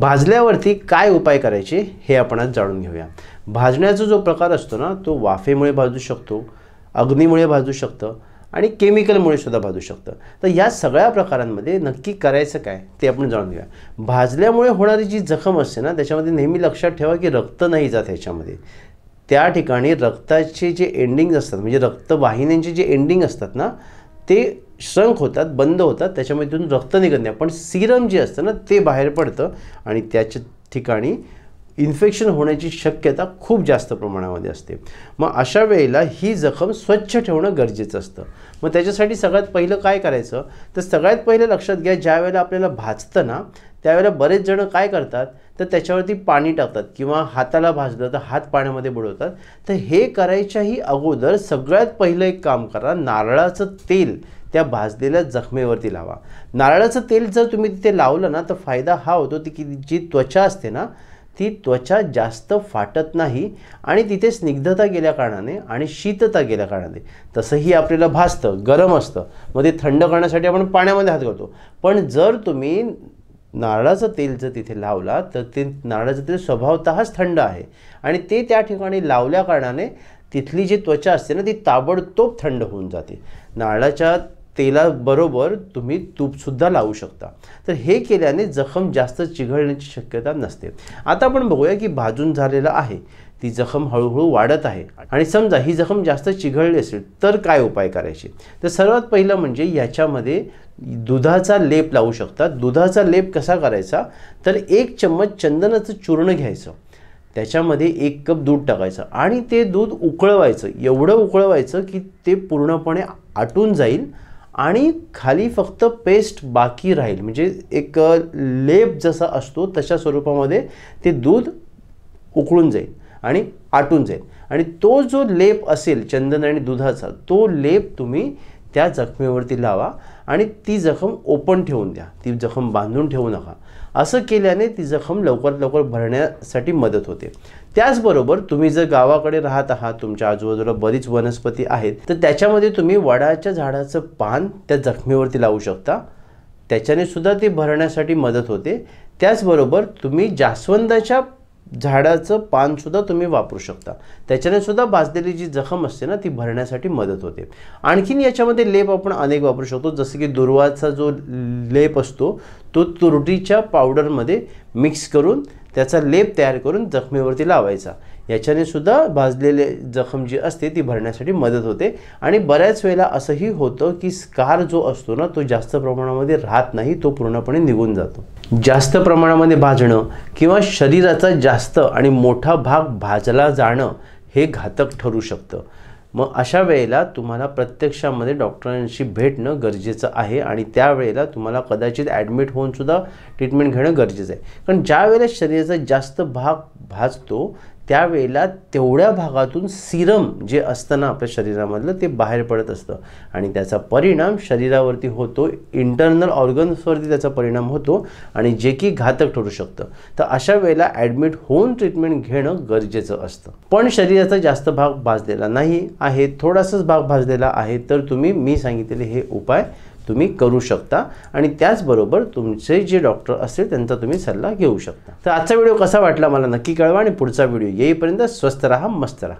भाजल्यावरती काय उपाय करायचे हे आपण आज जाणून घेऊया भाजण्याचा जो प्रकार असतो ना तो वाफेमुळे भाजू शकतो अग्नीमुळे भाजू शकतं आणि केमिकलमुळे सुद्धा भाजू शकतं तर या सगळ्या प्रकारांमध्ये नक्की करायचं काय ते आपण जाणून घेऊया भाजल्यामुळे होणारी जी जखम असते ना त्याच्यामध्ये नेहमी लक्षात ठेवा की रक्त नाही जात ह्याच्यामध्ये त्या ठिकाणी रक्ताचे जे एंडिंग्ज असतात म्हणजे रक्तवाहिन्यांचे जे एंडिंग असतात ना ते श्रंख होतात बंद होतात त्याच्यामध्ये तिथून रक्त निघत नाही पण सिरम जे असतं ना ते बाहेर पडतं आणि त्याच्या ठिकाणी इन्फेक्शन होण्याची शक्यता खूप जास्त प्रमाणामध्ये असते मग अशा वेळेला ही जखम स्वच्छ ठेवणं गरजेचं असतं मग त्याच्यासाठी सगळ्यात पहिलं काय करायचं तर सगळ्यात पहिलं लक्षात घ्या ज्या वेळेला आपल्याला भाजतं ना त्यावेळेला बरेच जण काय करतात तर त्याच्यावरती पाणी टाकतात किंवा हाताला भाजलं तर हात पाण्यामध्ये बुडवतात तर हे करायच्याही अगोदर सगळ्यात पहिलं एक काम करा नारळाचं तेल त्या भाजलेल्या जखमेवरती लावा नारळाचं तेल जर तुम्ही तिथे लावलं ना तर फायदा हा होतो ती की जी त्वचा असते ना ती त्वचा जास्त फाटत नाही आणि तिथे स्निग्धता गेल्या कारणाने आणि शीतता गेल्या कारणाने तसंही आपल्याला भासतं गरम असतं मग ते थंड करण्यासाठी आपण पाण्यामध्ये हात घालतो पण जर तुम्ही नारळाचं तेल जर तिथे लावला तर ते नारळाचं तेल स्वभावतःच थंड आहे आणि ते त्या ठिकाणी लावल्या कारणाने तिथली जी त्वचा असते ना ती ताबडतोब थंड होऊन जाते नारळाच्या तेलाबरोबर तुम्ही तूपसुद्धा लावू शकता तर हे केल्याने जखम जास्त चिघळण्याची शक्यता नसते आता आपण बघूया की भाजून झालेलं आहे ती जखम हळूहळू वाढत आहे आणि समजा ही जखम जास्त चिघळली असेल तर काय उपाय करायचे तर सर्वात पहिलं म्हणजे याच्यामध्ये दुधाचा लेप लावू शकता दुधाचा लेप कसा करायचा तर एक चम्मच चंदनाचं चूर्ण घ्यायचं त्याच्यामध्ये एक कप दूध टाकायचं आणि ते दूध उकळवायचं एवढं उकळवायचं की ते पूर्णपणे आटून जाईल आणि खाली फक्त पेस्ट बाकी राहील म्हणजे एक लेप जसा असतो तशा स्वरूपामध्ये ते दूध उकळून जाईल आणि आटून जाईल आणि तो जो लेप असेल चंदन आणि दुधाचा तो लेप तुम्ही त्या जखमेवरती लावा आणि ती जखम ओपन ठेवून द्या ती जखम बांधून ठेवू नका असं केल्याने ती जखम लवकरात लवकर भरण्यासाठी मदत होते त्याचबरोबर तुम्ही जर गावाकडे राहत आहात तुमच्या आजूबाजूला बरीच वनस्पती आहेत तर त्याच्यामध्ये तुम्ही वडाच्या झाडाचं पान त्या जखमेवरती लावू शकता त्याच्याने सुद्धा ती भरण्यासाठी मदत होते त्याचबरोबर तुम्ही जास्वंदाच्या झाडाचं पानसुद्धा तुम्ही वापरू शकता त्याच्याने सुद्धा भाजलेली जी जखम असते ना ती भरण्यासाठी मदत होते आणखीन याच्यामध्ये लेप आपण अनेक वापरू शकतो जसं की दुर्वाचा जो लेप असतो तो तुरटीच्या पावडरमध्ये मिक्स करून त्याचा लेप तयार करून जखमेवरती लावायचा याच्याने सुद्धा भाजलेले जखम जी असते ती भरण्यासाठी मदत होते आणि बऱ्याच वेळेला असंही होतं की स्कार जो असतो ना तो जास्त प्रमाणामध्ये राहत नाही तो पूर्णपणे निघून जातो जास्त प्रमाणामध्ये भाजणं किंवा शरीराचा जास्त आणि मोठा भाग भाजला जाणं हे घातक ठरू शकतं मग अशा वेळेला तुम्हाला प्रत्यक्षामध्ये डॉक्टरांशी भेटणं गरजेचं आहे आणि त्यावेळेला तुम्हाला कदाचित ॲडमिट होऊनसुद्धा ट्रीटमेंट घेणं गरजेचं आहे कारण ज्या वेळेला शरीराचा जास्त भाग भाजतो त्यावेळेला तेवढ्या भागातून सिरम जे असतं ना आपल्या शरीरामधलं ते बाहेर पडत असतं आणि त्याचा परिणाम शरीरावरती होतो इंटरनल ऑर्गन्सवरती त्याचा परिणाम होतो आणि जे की घातक ठरू शकतं तर अशा वेळेला ॲडमिट होऊन ट्रीटमेंट घेणं गरजेचं असतं पण शरीराचा जास्त भाग भाजलेला नाही आहे थोडासाच भाग भाजलेला आहे तर तुम्ही मी सांगितलेले हे उपाय तुम्ही करू शकता आणि त्याचबरोबर तुमचे जे डॉक्टर असतील त्यांचा तुम्ही सल्ला घेऊ शकता तर आजचा व्हिडिओ कसा वाटला मला नक्की कळवा आणि पुढचा व्हिडिओ येईपर्यंत स्वस्त राहा मस्त राहा